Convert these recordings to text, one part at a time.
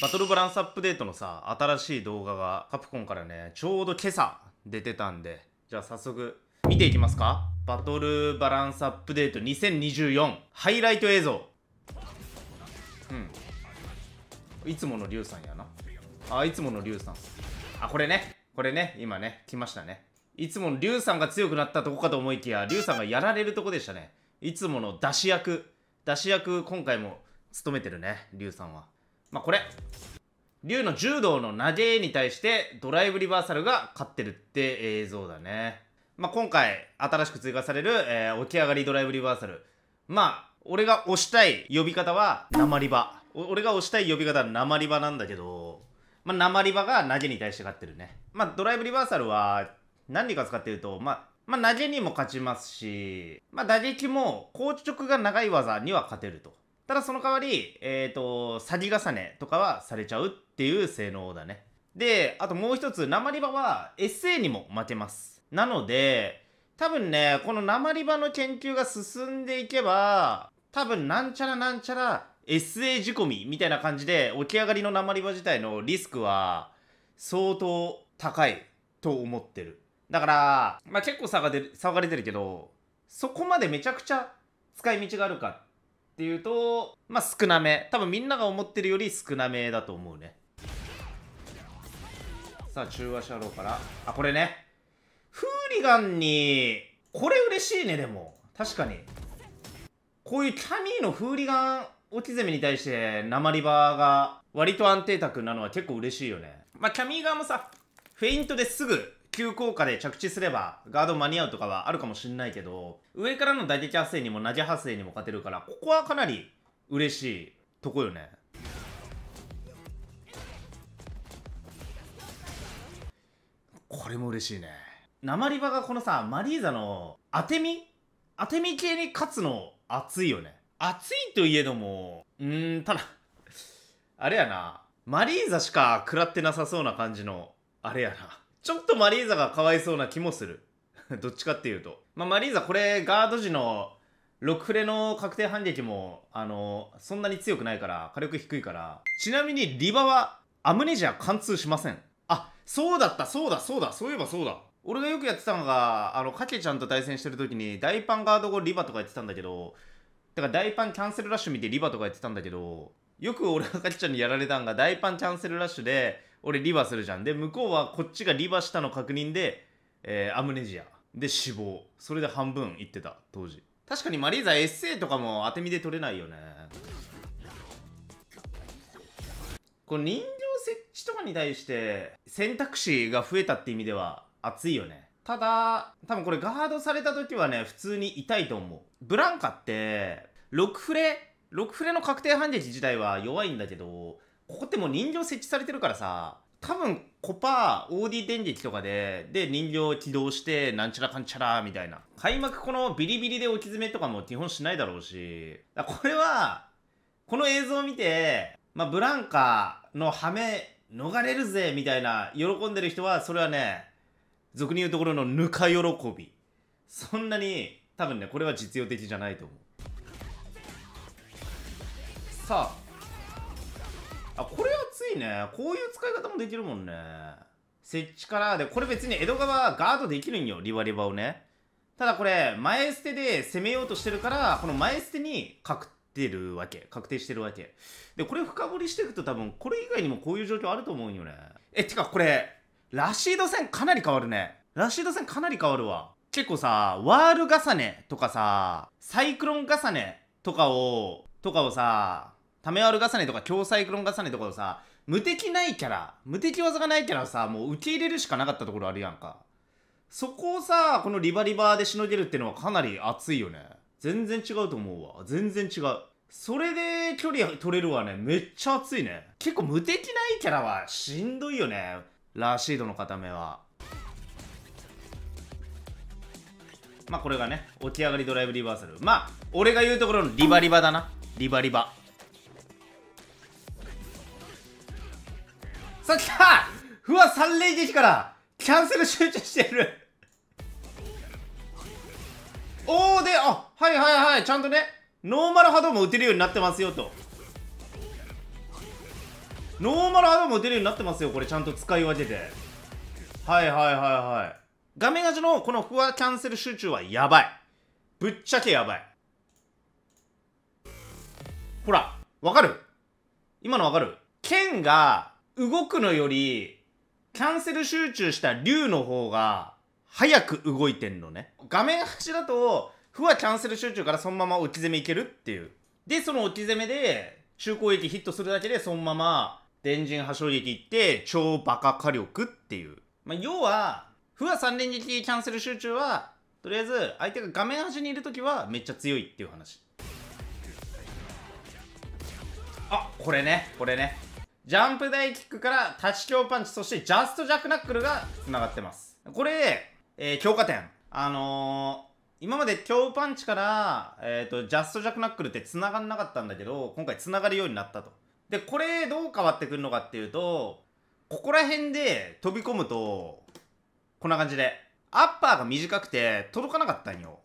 バトルバランスアップデートのさ、新しい動画がカプコンからね、ちょうど今朝出てたんで、じゃあ早速見ていきますか。バトルバランスアップデート2024ハイライト映像。うん。いつものリュウさんやな。あ、いつものリュウさん。あ、これね。これね、今ね、来ましたね。いつものリュウさんが強くなったとこかと思いきや、リュウさんがやられるとこでしたね。いつもの出し役。出し役、今回も務めてるね、リュウさんは。まあ、これ龍の柔道の投げに対してドライブリバーサルが勝ってるって映像だね、まあ、今回新しく追加される、えー、起き上がりドライブリバーサルまあ俺が押したい呼び方は鉛場俺が押したい呼び方は鉛場なんだけど、まあ、鉛場が投げに対して勝ってるねまあドライブリバーサルは何か使ってるとまあまあ、投げにも勝ちますし、まあ、打撃も硬直が長い技には勝てると。ただその代わり、えっ、ー、と、詐欺。重ねとかはされちゃうっていう性能だね。で、あともう一つ、鉛場は SA にも負けます。なので、多分ね、この鉛場の研究が進んでいけば、多分なんちゃらなんちゃら SA 仕込みみたいな感じで、起き上がりの鉛場自体のリスクは相当高いと思ってる。だから、まあ、結構差が出る、騒がれてるけど、そこまでめちゃくちゃ使い道があるかっていうとまあ少なめ多分みんなが思ってるより少なめだと思うねさあ中和シャローからあこれねフーリガンにこれ嬉しいねでも確かにこういうキャミーのフーリガン置き攻めに対して鉛ーが割と安定卓なのは結構嬉しいよねまあキャミー側もさフェイントですぐ急降下で着地すればガード間に合うとかはあるかもしれないけど上からの大敵発生にもナジ発生にも勝てるからここはかなり嬉しいとこよねこれも嬉しいね鉛場がこのさマリーザの当て身当て身系に勝つの熱いよね熱いといえどもうんただあれやなマリーザしか食らってなさそうな感じのあれやなちょっとマリーザがかわいそうな気もする。どっちかっていうと。まあ、マリーザ、これ、ガード時の6フレの確定反撃も、あの、そんなに強くないから、火力低いから。ちなみに、リバは、アムネジア貫通しません。あ、そうだった、そうだ、そうだ、そういえばそうだ。俺がよくやってたのが、あの、かけちゃんと対戦してる時に、大パンガード後リバとかやってたんだけど、だから大パンキャンセルラッシュ見てリバとかやってたんだけど、よく俺がかけちゃんにやられたんが、大パンキャンセルラッシュで、俺リバするじゃんで向こうはこっちがリバしたの確認で、えー、アムネジアで死亡それで半分いってた当時確かにマリーザエッセイとかも当て身で取れないよねこの人形設置とかに対して選択肢が増えたって意味では熱いよねただ多分これガードされた時はね普通に痛いと思うブランカって6フレ6フレの確定判定自体は弱いんだけどここってもう人形設置されてるからさ、多分コパ OD 電撃とかで、で、形場起動して、なんちゃらかんちゃら、みたいな。開幕このビリビリで置き詰めとかも基本しないだろうし、だこれは、この映像を見て、まあ、ブランカのハメ逃れるぜ、みたいな、喜んでる人は、それはね、俗に言うところのぬか喜び。そんなに、多分ね、これは実用的じゃないと思う。さあ、あ、これ熱いね。こういう使い方もできるもんね。設置から、で、これ別に江戸川ガードできるんよ。リバリバをね。ただこれ、前捨てで攻めようとしてるから、この前捨てに確定るわけ。確定してるわけ。で、これ深掘りしていくと多分、これ以外にもこういう状況あると思うんよね。え、てかこれ、ラシード戦かなり変わるね。ラシード戦かなり変わるわ。結構さ、ワール重ねとかさ、サイクロン重ねとかを、とかをさ、タメワル重ねとか強サイクロン重ねとかをさ無敵ないキャラ無敵技がないキャラをさもう受け入れるしかなかったところあるやんかそこをさこのリバリバーでしのげるっていうのはかなり熱いよね全然違うと思うわ全然違うそれで距離取れるわねめっちゃ熱いね結構無敵ないキャラはしんどいよねラーシードの固めはまあこれがね起き上がりドライブリバーサルまあ俺が言うところのリバリバだなリバリバさっきか不破連撃からキャンセル集中してるおおであはいはいはいちゃんとねノーマル波動も打てるようになってますよとノーマル波動も打てるようになってますよこれちゃんと使い分けてはいはいはいはい画面がちのこのフわキャンセル集中はやばいぶっちゃけやばいほらわかる今のわかる剣が動くのより、キャンセル集中した竜の方が、早く動いてんのね。画面端だと、負はキャンセル集中からそのまま置き攻めいけるっていう。で、その置き攻めで、中攻撃ヒットするだけで、そのまま、電陣破衝撃いって、超バカ火力っていう。まあ、要は、負は3連撃キャンセル集中は、とりあえず、相手が画面端にいる時は、めっちゃ強いっていう話。あ、これね、これね。ジャンプ台キックから立ち強パンチ、そしてジャストジャックナックルが繋がってます。これ、えー、強化点。あのー、今まで強パンチから、えっ、ー、と、ジャストジャックナックルって繋がんなかったんだけど、今回繋がるようになったと。で、これどう変わってくるのかっていうと、ここら辺で飛び込むと、こんな感じで。アッパーが短くて届かなかったんよ。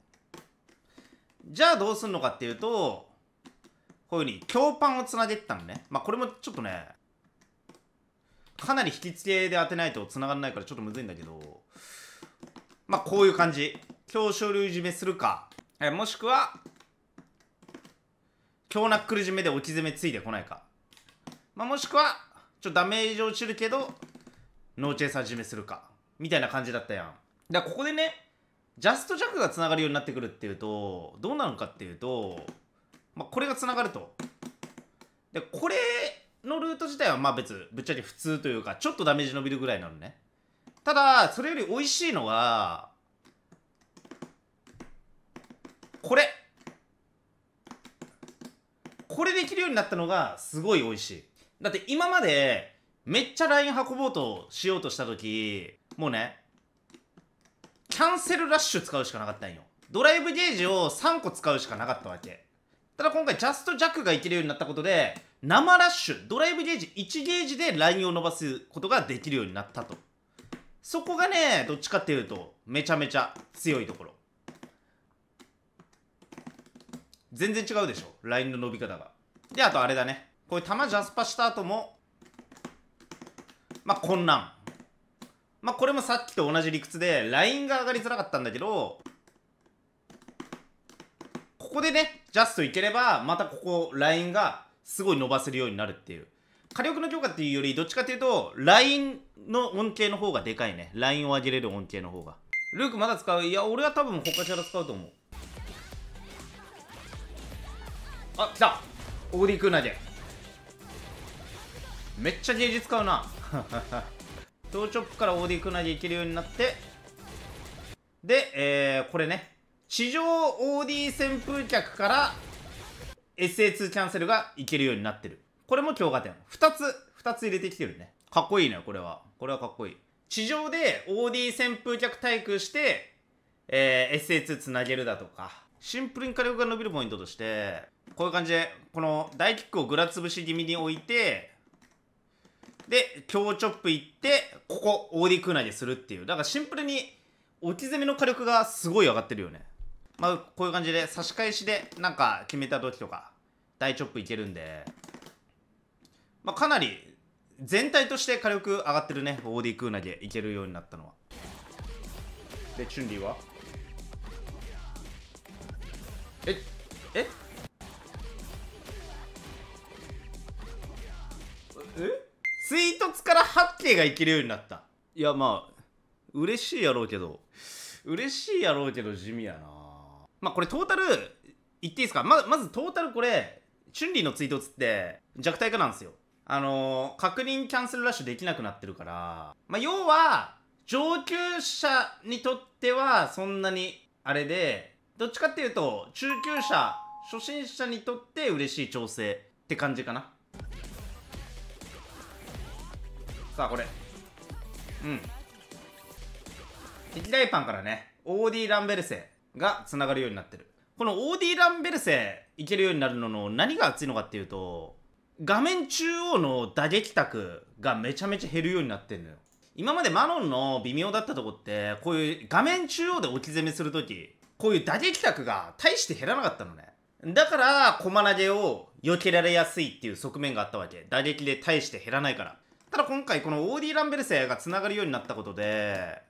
じゃあどうすんのかっていうと、こういう風に強パンをつなげてたのね。まあこれもちょっとね、かなり引き付けで当てないと繋がらないからちょっとむずいんだけど、まあ、こういう感じ。強書類締めするか、えもしくは、強ナックル締めで置き攻めついてこないか。まあ、もしくは、ちょっとダメージ落ちるけど、ノーチェイサー締めするか。みたいな感じだったやん。だからここでね、ジャストジャックがつながるようになってくるっていうと、どうなのかっていうと、まあ、これがつながると。で、これのルート自体はまあ別ぶっちゃけ普通というかちょっとダメージ伸びるぐらいなのねただそれより美味しいのはこれこれできるようになったのがすごい美味しいだって今までめっちゃライン運ぼうとしようとした時もうねキャンセルラッシュ使うしかなかったんよドライブゲージを3個使うしかなかったわけただ今回ジャストジャックがいけるようになったことで生ラッシュ、ドライブゲージ1ゲージでラインを伸ばすことができるようになったと。そこがね、どっちかっていうと、めちゃめちゃ強いところ。全然違うでしょラインの伸び方が。で、あとあれだね。こういう球ジャスパした後も、まあ、こんなん。まあ、これもさっきと同じ理屈で、ラインが上がりづらかったんだけど、ここでね、ジャストいければ、またここ、ラインがすごい伸ばせるようになるっていう火力の強化っていうよりどっちかっていうとラインの恩恵の方がでかいねラインを上げれる恩恵の方がルークまだ使ういや俺は多分他ャら使うと思うあ来たオーディクーナでめっちゃゲージ使うなトーチョップからオーディクーナでいけるようになってで、えー、これね地上 OD 旋風脚から SA2 キャンセルがいけるようになってる。これも強化点。2つ、2つ入れてきてるね。かっこいいね、これは。これはかっこいい。地上で OD 旋風脚対空して、えー、SA2 つなげるだとか。シンプルに火力が伸びるポイントとして、こういう感じで、この大キックをぐらつぶし気味に置いて、で、強チョップ行って、ここ、OD 空内でするっていう。だからシンプルに、置き攻めの火力がすごい上がってるよね。まあ、こういう感じで差し返しでなんか決めた時とか大チョップいけるんで、まあ、かなり全体として火力上がってるね OD クーナゲいけるようになったのはでチュンリーはえええ追突から八景がいけるようになったいやまあ嬉しいやろうけど嬉しいやろうけど地味やなまあこれトータル言っていいですかままずトータルこれチュンリーのツイートつって弱体化なんですよあのー、確認キャンセルラッシュできなくなってるから、まあ、要は上級者にとってはそんなにあれでどっちかっていうと中級者初心者にとって嬉しい調整って感じかなさあこれうん液大パンからねオーディ・ランベルセがつながるようになってるこの OD ランベルセいけるようになるのの何が熱いのかっていうと画面中央の打撃卓がめちゃめちゃ減るようになってんのよ今までマノンの微妙だったとこってこういう画面中央で置き攻めするときこういう打撃卓が大して減らなかったのねだから駒投げを避けられやすいっていう側面があったわけ打撃で大して減らないからただ今回この OD ランベルセがつながるようになったことで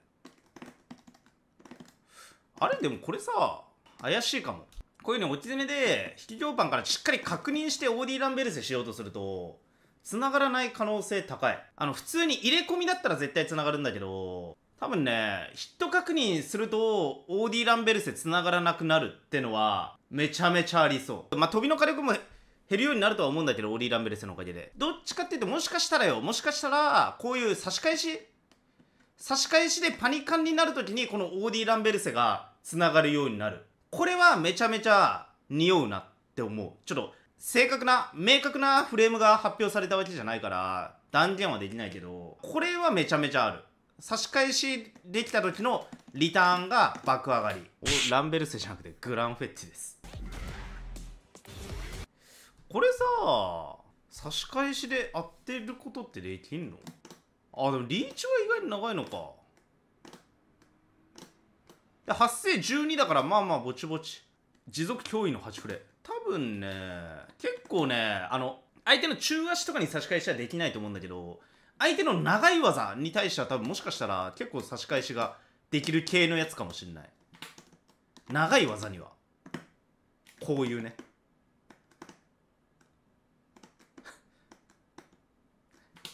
あれでもこれさ怪しいかもこういうの落ち攻めで引き上パンからしっかり確認して OD ランベルセしようとすると繋がらない可能性高いあの普通に入れ込みだったら絶対繋がるんだけど多分ねヒット確認すると OD ランベルセ繋がらなくなるってのはめちゃめちゃありそうまあ飛びの火力も減るようになるとは思うんだけど、オーー・ランベルスのおかげで。どっちかって言うと、もしかしたらよ、もしかしたら、こういう差し返し差し返しでパニカンになる時にこのオーディ・ランベルセがつながるようになるこれはめちゃめちゃ匂うなって思うちょっと正確な明確なフレームが発表されたわけじゃないから断言はできないけどこれはめちゃめちゃある差し返しできた時のリターンが爆上がりおランベルセじゃなくてグランフェッチですこれさ差し返しで合ってることってできんのあ、でもリーチは意外に長いのか。発生12だから、まあまあ、ぼちぼち。持続脅威の端くれ。多分ね、結構ね、あの、相手の中足とかに差し返しはできないと思うんだけど、相手の長い技に対しては多分もしかしたら結構差し返しができる系のやつかもしんない。長い技には。こういうね。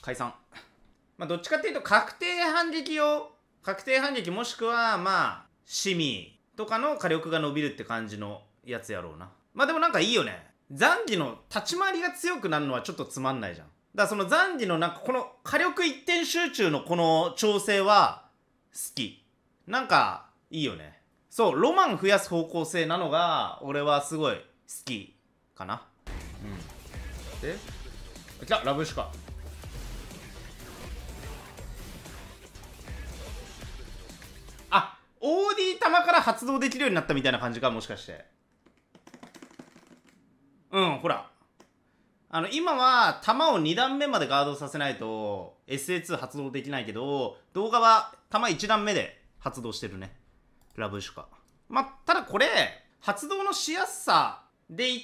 解散。まあ、どっちかっていうと確定反撃を確定反撃もしくはまあシミとかの火力が伸びるって感じのやつやろうなまあでもなんかいいよね残機の立ち回りが強くなるのはちょっとつまんないじゃんだからその残機のなんかこの火力一点集中のこの調整は好きなんかいいよねそうロマン増やす方向性なのが俺はすごい好きかなうんで来たラブシか。カ OD 弾から発動できるようになったみたいな感じかもしかしてうんほらあの今は弾を2段目までガードさせないと SA2 発動できないけど動画は弾1段目で発動してるねラブシュカまあただこれ発動のしやすさで言っ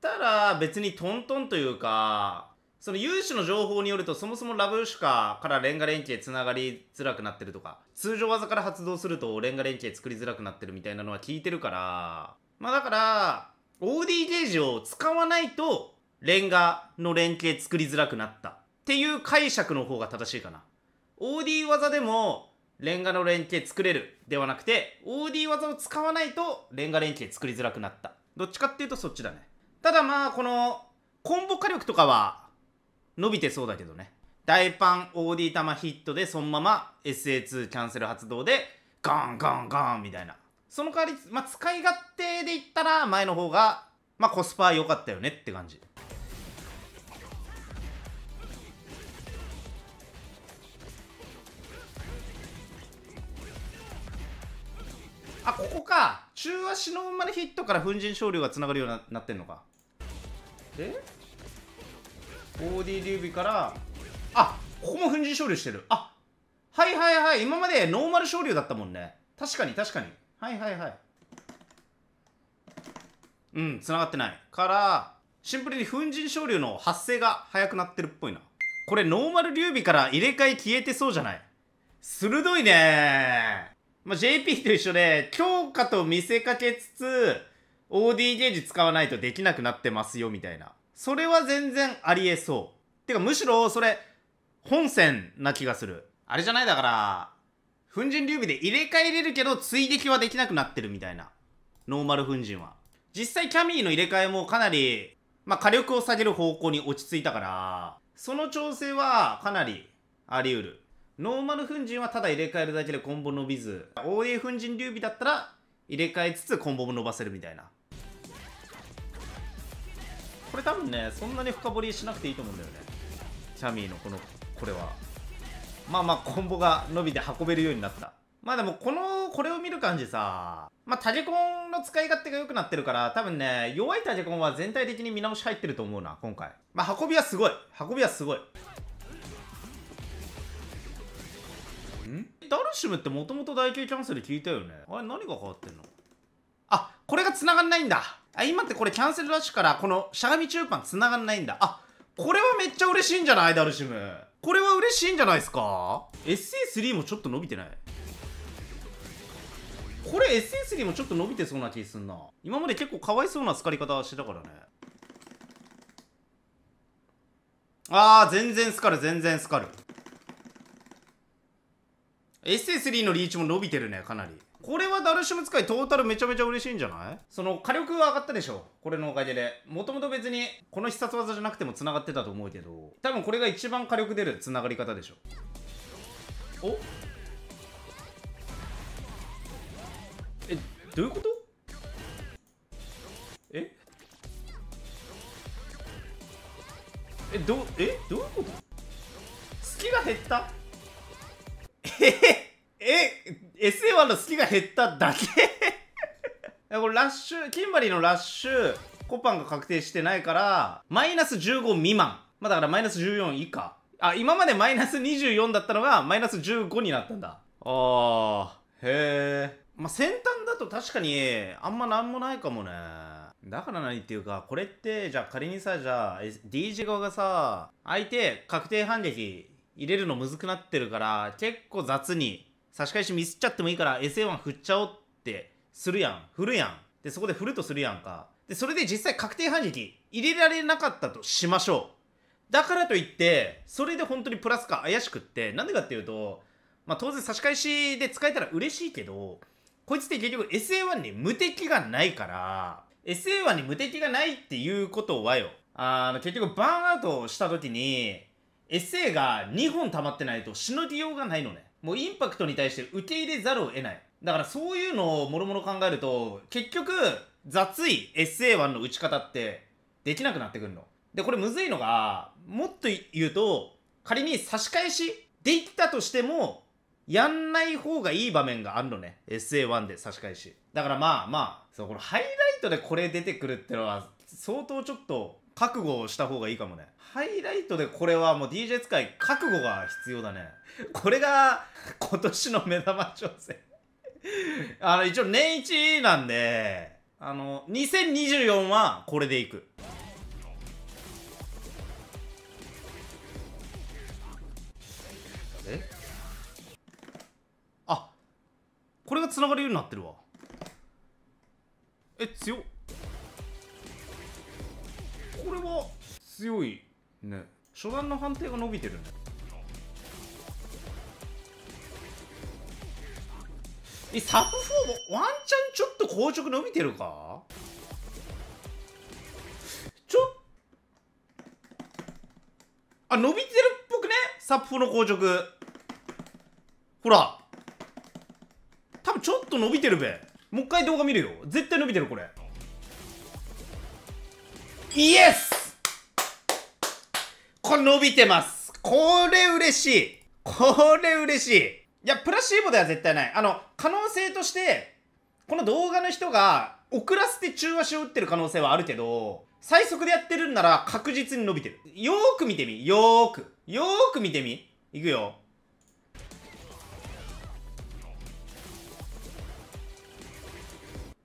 たら別にトントンというかその有志の情報によるとそもそもラブシュカからレンガ連携つながりづらくなってるとか通常技から発動するとレンガ連携作りづらくなってるみたいなのは聞いてるからまあだから OD ゲージを使わないとレンガの連携作りづらくなったっていう解釈の方が正しいかな OD 技でもレンガの連携作れるではなくて OD 技を使わないとレンガ連携作りづらくなったどっちかっていうとそっちだねただまあこのコンボ火力とかは伸びてそうだけどね大パン OD 玉ヒットでそのまま SA2 キャンセル発動でガンガンガンみたいなその代わり、まあ、使い勝手で言ったら前の方が、まあ、コスパ良かったよねって感じあここか中足の馬のヒットから粉塵少量がつながるようになってんのかえ OD 劉備からあここも粉塵昇竜してるあはいはいはい今までノーマル昇竜だったもんね確かに確かにはいはいはいうん繋がってないからシンプルに粉塵昇竜の発生が早くなってるっぽいなこれノーマル劉備から入れ替え消えてそうじゃない鋭いねまあ、JP と一緒で強化と見せかけつつ OD ゲージ使わないとできなくなってますよみたいなそれは全然ありえそう。てかむしろそれ本線な気がする。あれじゃないだから、粉塵劉備で入れ替えれるけど追撃はできなくなってるみたいな。ノーマル粉塵は。実際キャミーの入れ替えもかなり、まあ、火力を下げる方向に落ち着いたから、その調整はかなりあり得る。ノーマル粉塵はただ入れ替えるだけでコンボ伸びず、OA 粉塵劉備だったら入れ替えつつコンボも伸ばせるみたいな。これ多分ねそんなに深掘りしなくていいと思うんだよねチャミーのこのこれはまあまあコンボが伸びて運べるようになったまあでもこのこれを見る感じさまあタジコンの使い勝手が良くなってるから多分ね弱いタジコンは全体的に見直し入ってると思うな今回まあ運びはすごい運びはすごいんダルシムってもともと台形キャンセル効いたよねあれ何が変わってんのあこれが繋がんないんだあ今ってこれキャンセルラッシュからこのしゃがみ中パン繋がんないんだあこれはめっちゃ嬉しいんじゃないダルシムこれは嬉しいんじゃないですか SA3 もちょっと伸びてないこれ s a 3もちょっと伸びてそうな気すんな今まで結構かわいそうな疲れ方してたからねあー全然スカル全然スカル s a 3のリーチも伸びてるねかなりこれはダルシム使いトータルめちゃめちゃ嬉しいんじゃないその火力は上がったでしょこれのおかげでもともと別にこの必殺技じゃなくても繋がってたと思うけど多分これが一番火力出る繋がり方でしょおえどういうことええどえどういうこと好きが減った えええ SA1 の隙が減っただけ これラッシュ、キンバリーのラッシュ、コパンが確定してないから、マイナス15未満。まあ、だからマイナス14以下。あ、今までマイナス24だったのが、マイナス15になったんだ。あー、へえ。まあ、先端だと確かに、あんまなんもないかもね。だから何っていうか、これって、じゃあ仮にさ、じゃあ、DJ 側がさ、相手確定反撃入れるのむずくなってるから、結構雑に差し返しミスっちゃってもいいから SA1 振っちゃおうってするやん。振るやん。で、そこで振るとするやんか。で、それで実際確定反撃入れられなかったとしましょう。だからといって、それで本当にプラスか怪しくって、なんでかっていうと、まあ当然差し返しで使えたら嬉しいけど、こいつって結局 SA1 に無敵がないから、SA1 に無敵がないっていうことはよ、あの結局バーンアウトした時に、SA が2本溜まってないとしのぎようがないのね。もうインパクトに対して受け入れざるを得ないだからそういうのをもろもろ考えると結局雑い SA1 の打ち方ってできなくなってくるのでこれむずいのがもっと言うと仮に差し返しできたとしてもやんない方がいい場面があるのね SA1 で差し返しだからまあまあそうこのハイライトでこれ出てくるってのは相当ちょっと覚悟をした方がいいかもねハイライトでこれはもう DJ 使い覚悟が必要だねこれが今年の目玉挑戦あの一応年1なんであの2024はこれでいくえあこれがつながるようになってるわえ強っこれは強いね初段の判定が伸びてるねえサブ4もワンチャンちょっと硬直伸びてるかちょあ伸びてるっぽくねサブ4の硬直ほら多分ちょっと伸びてるべもう一回動画見るよ絶対伸びてるこれイエスこれ伸びてます。これ嬉しい。これ嬉しい。いや、プラシーボでは絶対ない。あの、可能性として、この動画の人が遅らせて中足を打ってる可能性はあるけど、最速でやってるんなら確実に伸びてる。よーく見てみ。よーく。よーく見てみ。いくよ。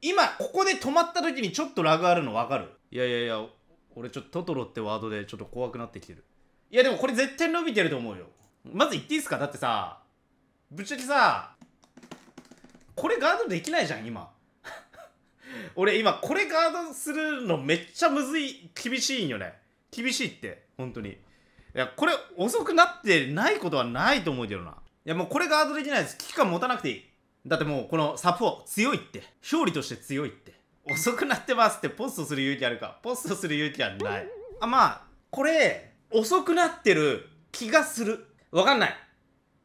今ここで止まった時にちょっとラグあるのわかるいやいやいや俺ちょっとトトロってワードでちょっと怖くなってきてるいやでもこれ絶対伸びてると思うよまず言っていいすかだってさぶっちゃけさこれガードできないじゃん今 俺今これガードするのめっちゃむずい厳しいんよね厳しいって本当にいやこれ遅くなってないことはないと思うけどないやもうこれガードできないです危機感持たなくていいだってもうこのサポ強いって勝利として強いって遅くなってますってポストする勇気あるかポストする勇気はないあまあこれ遅くなってる気がするわかんない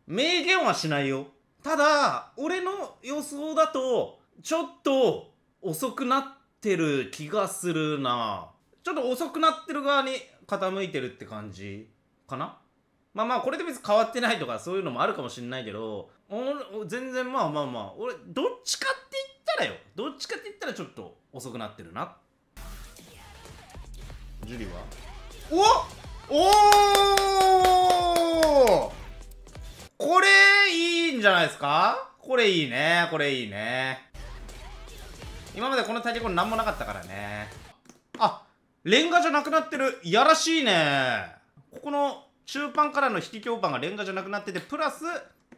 明言はしないよただ俺の予想だとちょっと遅くなってる気がするなちょっと遅くなってる側に傾いてるって感じかなまあまあこれで別に変わってないとかそういうのもあるかもしんないけど全然まあまあまあ俺どっちかって言らよどっちかって言ったらちょっと遅くなってるなジュリはおおこれいいんじゃないですかこれいいねこれいいね今までこの対局何もなかったからねあレンガじゃなくなってるいやらしいねここの中盤からの引き強盤がレンガじゃなくなっててプラス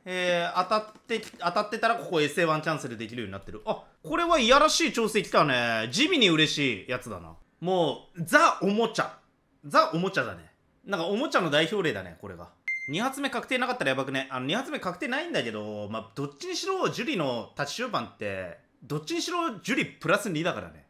えー、当たって当たってたらここ SA1 チャンスでできるようになってるあこれはいやらしい調整きたね地味に嬉しいやつだなもうザおもちゃザおもちゃだねなんかおもちゃの代表例だねこれが2発目確定なかったらやばくねあの2発目確定ないんだけどまあどっちにしろジュリの立ち終盤ってどっちにしろジュリプラス2だからね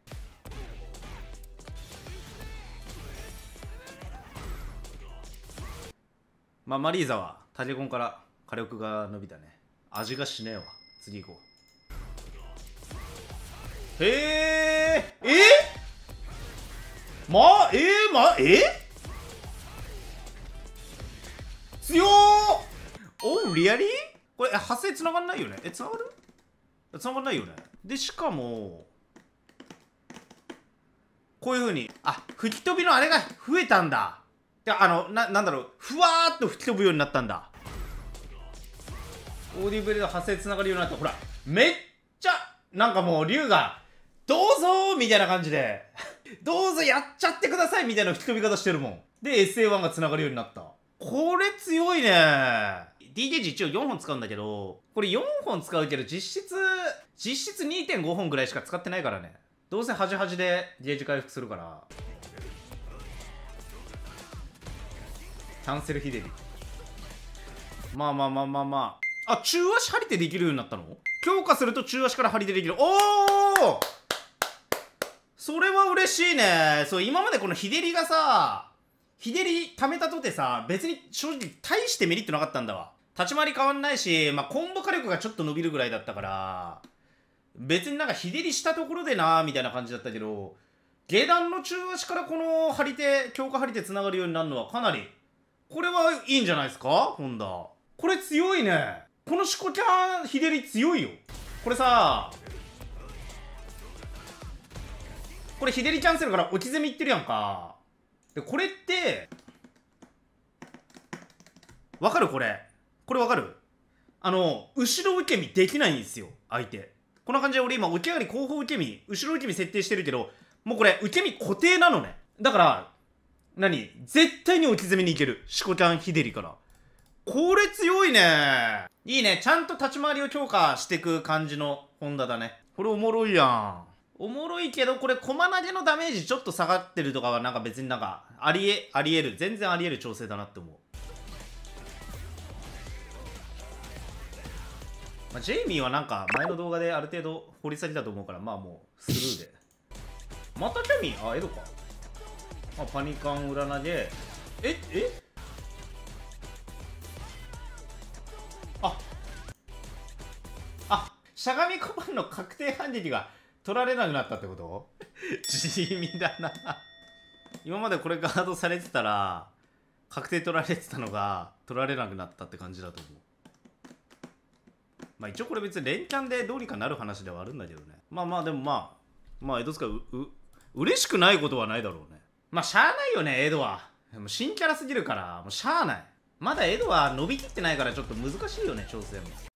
まあマリーザはタジコンから火力が伸びたね味がしねえわ次行こうへええまえー、まえー、強ーおリアリーこれ発生つながんないよねえつながるつながんないよねでしかもこういうふうにあ吹き飛びのあれが増えたんだであのななんだろうふわーっと吹き飛ぶようになったんだオーディブレド派生つながるようになってほらめっちゃなんかもう龍が「どうぞ!」みたいな感じで「どうぞやっちゃってください!」みたいな吹き飛び方してるもんで SA1 がつながるようになったこれ強いね DKG 一応4本使うんだけどこれ4本使うけど実質実質2.5本ぐらいしか使ってないからねどうせ端々でゲージ回復するからキャンセルヒデリまあまあまあまあまああ中足張り手できるようになったの強化すると中足から張り手できるおおそれは嬉しいねそう今までこの日照りがさ日照り溜めたとてさ別に正直大してメリットなかったんだわ立ち回り変わんないし、まあ、コンボ火力がちょっと伸びるぐらいだったから別になんか日照りしたところでなみたいな感じだったけど下段の中足からこの張り手強化張り手繋がるようになるのはかなりこれはいいんじゃないですかホンダこれ強いねこのシコキャン、り強いよ。これさ、これりキャンセルから落ち攻めいってるやんか。で、これって、わかるこれ。これわかるあの、後ろ受け身できないんですよ、相手。こんな感じで俺今、受き上がり後方受け身、後ろ受け身設定してるけど、もうこれ、受け身固定なのね。だから、何絶対に落ち攻めにいける。シコキャン、日照りから。これ強いねいいねちゃんと立ち回りを強化していく感じのホンダだねこれおもろいやんおもろいけどこれ駒投げのダメージちょっと下がってるとかはなんか別になんかありえありえる全然ありえる調整だなって思う、まあ、ジェイミーはなんか前の動画である程度掘り下げたと思うからまあもうスルーでまたジェミーあエドか、まあ、パニカン裏投げええしゃがみ小判の確定反撃が取られなくなったってこと地味だな今までこれガードされてたら確定取られてたのが取られなくなったって感じだと思うまあ一応これ別に連チャンでどうにかなる話ではあるんだけどねまあまあでもまあまあ江戸塚うう嬉しくないことはないだろうねまあしゃあないよね江戸はもう新キャラすぎるからもうしゃあないまだ江戸は伸びきってないからちょっと難しいよね調整も